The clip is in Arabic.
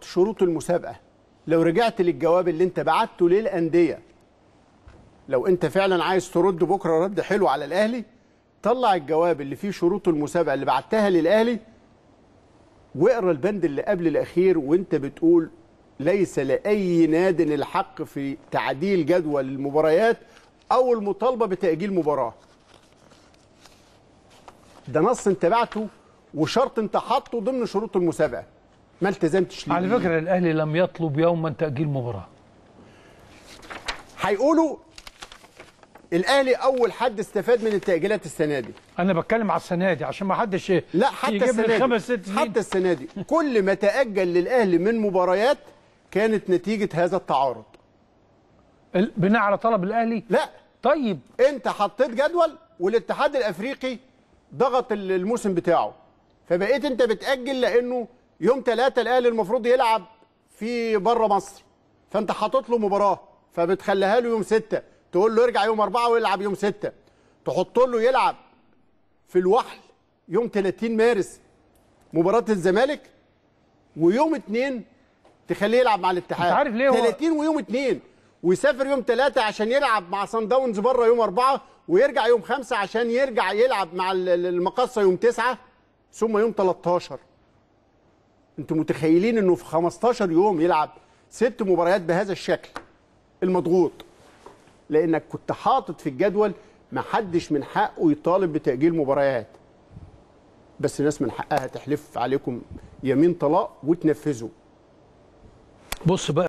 شروط المسابقه لو رجعت للجواب اللي انت بعته للانديه لو انت فعلا عايز ترد بكره رد حلو على الاهلي طلع الجواب اللي فيه شروط المسابقه اللي بعتها للاهلي واقرا البند اللي قبل الاخير وانت بتقول ليس لاي ناد الحق في تعديل جدول المباريات او المطالبه بتاجيل مباراه ده نص انت بعته وشرط انت حاطه ضمن شروط المسابقه ما التزمتش ليه على فكره الاهلي لم يطلب يوما تاجيل مباراه هيقولوا الاهلي اول حد استفاد من التاجيلات السنه دي انا بتكلم على السنه دي عشان ما حدش لا حتى السنه خمس ست حتى السنه دي كل ما تاجل للاهلي من مباريات كانت نتيجه هذا التعارض بناء على طلب الاهلي لا طيب انت حطيت جدول والاتحاد الافريقي ضغط الموسم بتاعه فبقيت انت بتاجل لانه يوم ثلاثة الاهلي المفروض يلعب في بره مصر فانت حاطط له مباراه فبتخليها له يوم ستة تقول له ارجع يوم أربعة ويلعب يوم ستة تحط له يلعب في الوحل يوم 30 مارس مباراه الزمالك ويوم اثنين تخليه يلعب مع الاتحاد عارف ليه 30 ويوم اثنين ويسافر يوم ثلاثة عشان يلعب مع سان داونز بره يوم أربعة ويرجع يوم خمسة عشان يرجع يلعب مع المقصة يوم تسعة ثم يوم 13 انتوا متخيلين انه في 15 يوم يلعب ست مباريات بهذا الشكل المضغوط لانك كنت حاطط في الجدول ما حدش من حقه يطالب بتاجيل مباريات بس الناس من حقها تحلف عليكم يمين طلاق وتنفذوا بص بقى